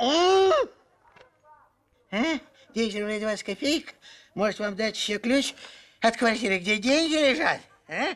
А? а? 10 рублей 20 копеек? Может, вам дать еще ключ от квартиры, где деньги лежат? А?